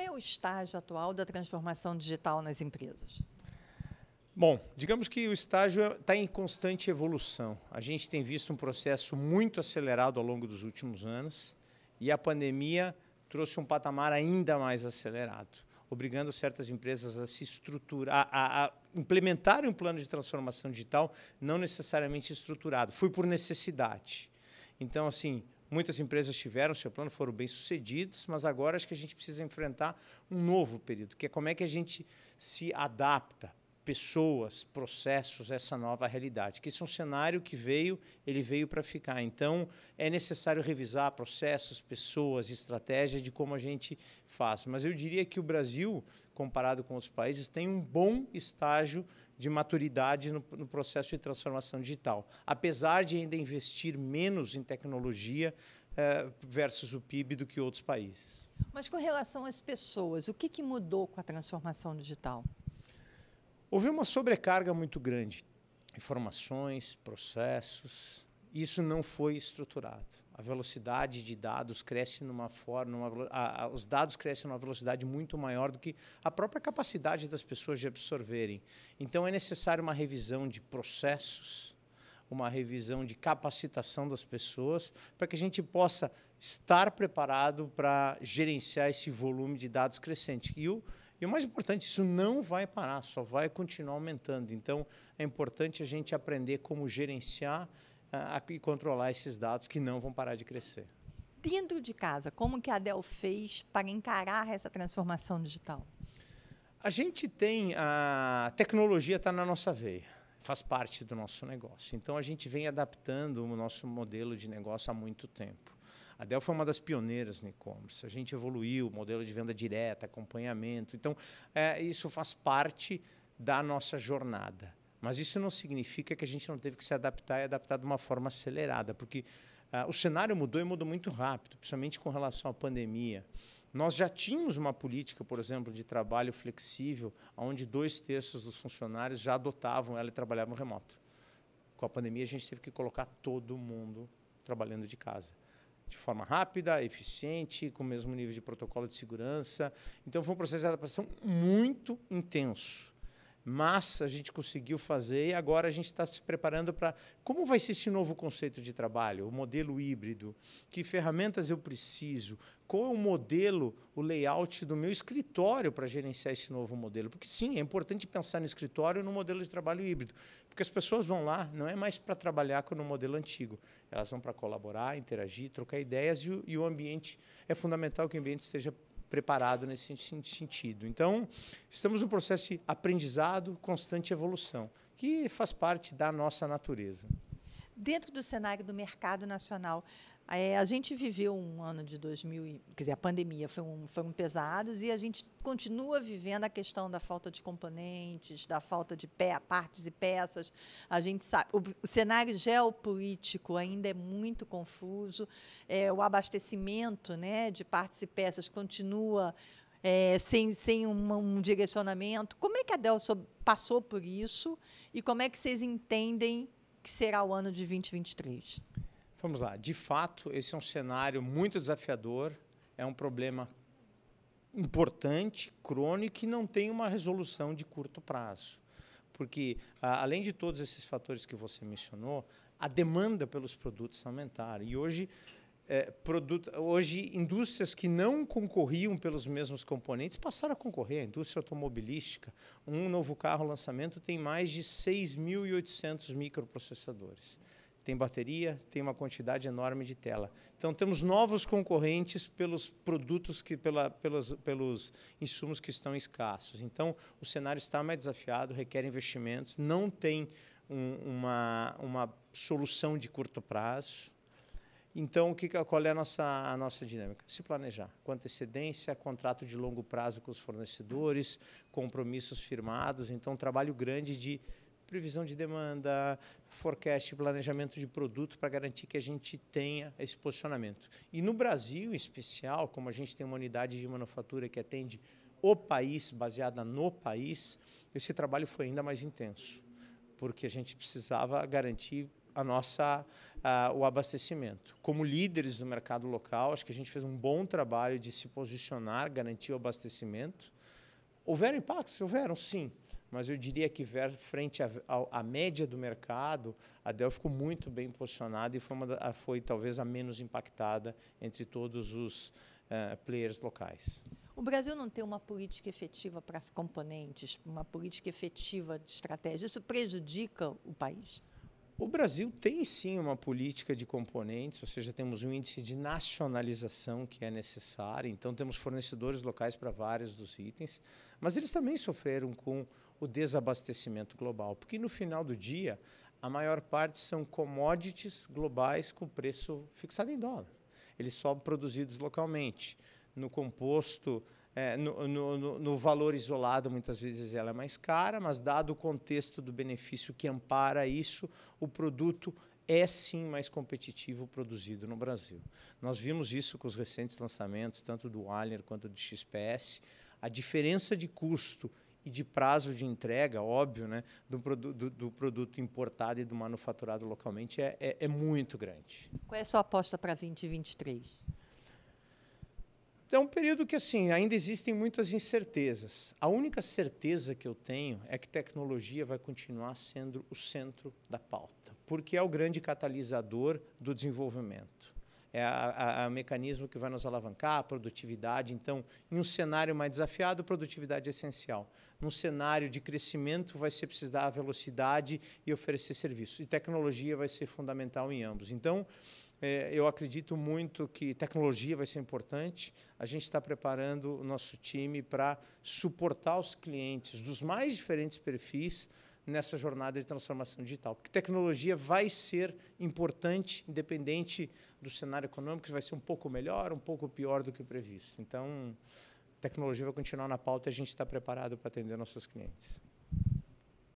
Qual é o estágio atual da transformação digital nas empresas? Bom, digamos que o estágio está em constante evolução. A gente tem visto um processo muito acelerado ao longo dos últimos anos e a pandemia trouxe um patamar ainda mais acelerado, obrigando certas empresas a se estruturar, a, a implementarem um plano de transformação digital não necessariamente estruturado. Foi por necessidade. Então, assim, Muitas empresas tiveram seu plano, foram bem sucedidas, mas agora acho que a gente precisa enfrentar um novo período, que é como é que a gente se adapta pessoas, processos, essa nova realidade. Que esse é um cenário que veio, ele veio para ficar. Então, é necessário revisar processos, pessoas, estratégia de como a gente faz. Mas eu diria que o Brasil, comparado com outros países, tem um bom estágio de maturidade no, no, processo de transformação digital. Apesar de ainda investir menos em tecnologia eh, versus o PIB do que outros países. Mas com relação às pessoas, o que, que mudou com a transformação digital? Houve uma sobrecarga muito grande. Informações, processos, isso não foi estruturado. A velocidade de dados cresce numa forma, numa, a, a, os dados crescem numa velocidade muito maior do que a própria capacidade das pessoas de absorverem. Então é necessário uma revisão de processos, uma revisão de capacitação das pessoas, para que a gente possa estar preparado para gerenciar esse volume de dados crescente. E o, e o mais importante, isso não vai parar, só vai continuar aumentando. Então, é importante a gente aprender como gerenciar uh, e controlar esses dados que não vão parar de crescer. Dentro de casa, como que a Dell fez para encarar essa transformação digital? A gente tem a tecnologia está na nossa veia, faz parte do nosso negócio. Então a gente vem adaptando o nosso modelo de negócio há muito tempo. A Dell foi uma das pioneiras no e-commerce. A gente evoluiu o modelo de venda direta, acompanhamento. Então, é, isso faz parte da nossa jornada. Mas isso não significa que a gente não teve que se adaptar e adaptar de uma forma acelerada, porque ah, o cenário mudou e mudou muito rápido, principalmente com relação à pandemia. Nós já tínhamos uma política, por exemplo, de trabalho flexível, onde dois terços dos funcionários já adotavam ela e trabalhavam remoto. Com a pandemia, a gente teve que colocar todo mundo trabalhando de casa de forma rápida, eficiente, com o mesmo nível de protocolo de segurança. Então foi um processo de adaptação muito intenso mas a gente conseguiu fazer e agora a gente está se preparando para como vai ser esse novo conceito de trabalho, o modelo híbrido, que ferramentas eu preciso, qual é o modelo, o layout do meu escritório para gerenciar esse novo modelo. Porque sim, é importante pensar no escritório e no modelo de trabalho híbrido, porque as pessoas vão lá não é mais para trabalhar como no modelo antigo, elas vão para colaborar, interagir, trocar ideias e, e o ambiente é fundamental que o ambiente esteja preparado nesse sentido. Então, estamos num processo de aprendizado, constante evolução, que faz parte da nossa natureza. Dentro do cenário do mercado nacional, é, a gente viveu um ano de 2000, quer dizer, a pandemia foi um, foi um pesados e a gente continua vivendo a questão da falta de componentes, da falta de pé, partes e peças. A gente sabe, o, o cenário geopolítico ainda é muito confuso, é, o abastecimento né, de partes e peças continua é, sem, sem um, um direcionamento. Como é que a Dell passou por isso e como é que vocês entendem que será o ano de 2023? Vamos lá. De fato, esse é um cenário muito desafiador, é um problema importante, crônico e não tem uma resolução de curto prazo. Porque, além de todos esses fatores que você mencionou, a demanda pelos produtos aumentaram. E hoje, é, produto, hoje indústrias que não concorriam pelos mesmos componentes passaram a concorrer. A indústria automobilística, um novo carro lançamento tem mais de 6.800 microprocessadores tem bateria, tem uma quantidade enorme de tela. Então temos novos concorrentes pelos produtos que pela, pelos, pelos insumos que estão escassos. Então o cenário está mais desafiado, requer investimentos, não tem um, uma, uma solução de curto prazo. Então, que, qual é a nossa, a nossa dinâmica? Se planejar, com antecedência, contrato de longo prazo com os fornecedores, compromissos firmados. Então, trabalho grande de previsão de demanda, forecast, planejamento de produto para garantir que a gente tenha esse posicionamento. E no Brasil, em especial, como a gente tem uma unidade de manufatura que atende o país, baseada no país, esse trabalho foi ainda mais intenso, porque a gente precisava garantir a nossa a, o abastecimento. Como líderes do mercado local, acho que a gente fez um bom trabalho de se posicionar, garantir o abastecimento. Houveram impactos? Houveram, sim mas eu diria que frente à média do mercado, a Dell ficou muito bem posicionada e foi, uma, foi talvez a menos impactada entre todos os uh, players locais. O Brasil não tem uma política efetiva para as componentes, uma política efetiva de estratégia. Isso prejudica o país? O Brasil tem sim uma política de componentes, ou seja, temos um índice de nacionalização que é necessário, então temos fornecedores locais para vários dos itens, mas eles também sofreram com o desabastecimento global, porque no final do dia, a maior parte são commodities globais com preço fixado em dólar. Eles são produzidos localmente. No composto é, no, no, no, valor isolado, muitas vezes ela é mais cara, mas dado o contexto do benefício que ampara isso, o produto é sim mais competitivo produzido no Brasil. Nós vimos isso com os recentes lançamentos, tanto do Alner quanto do XPS. A diferença de custo e de prazo de entrega, óbvio, né, do, do, do produto importado e do manufaturado localmente é, é, é muito grande. Qual é a sua aposta para 2023? Então, é um período que, assim, ainda existem muitas incertezas. A única certeza que eu tenho é que tecnologia vai continuar sendo o centro da pauta, porque é o grande catalisador do desenvolvimento. É o mecanismo que vai nos alavancar, a produtividade. Então, em um cenário mais desafiado, produtividade é essencial. Num cenário de crescimento, vai ser precisar velocidade e oferecer serviços. E tecnologia vai ser fundamental em ambos. Então, é, eu acredito muito que tecnologia vai ser importante. A gente está preparando o nosso time para suportar os clientes dos mais diferentes perfis nessa jornada de transformação digital. Porque tecnologia vai ser importante, independente do cenário econômico, que vai ser um pouco melhor, um pouco pior do que previsto. Então, tecnologia vai continuar na pauta e a gente está preparado para atender nossos clientes.